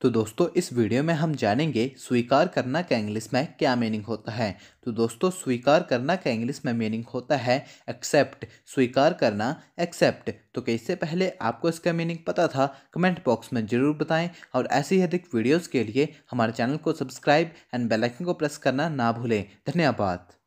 तो दोस्तों इस वीडियो में हम जानेंगे स्वीकार करना का इंग्लिश में क्या मीनिंग होता है तो दोस्तों स्वीकार करना का इंग्लिश में मीनिंग होता है एक्सेप्ट स्वीकार करना एक्सेप्ट तो कैसे पहले आपको इसका मीनिंग पता था कमेंट बॉक्स में ज़रूर बताएं और ऐसी ही अधिक वीडियोज़ के लिए हमारे चैनल को सब्सक्राइब एंड बेलाइकन को प्रेस करना ना भूलें धन्यवाद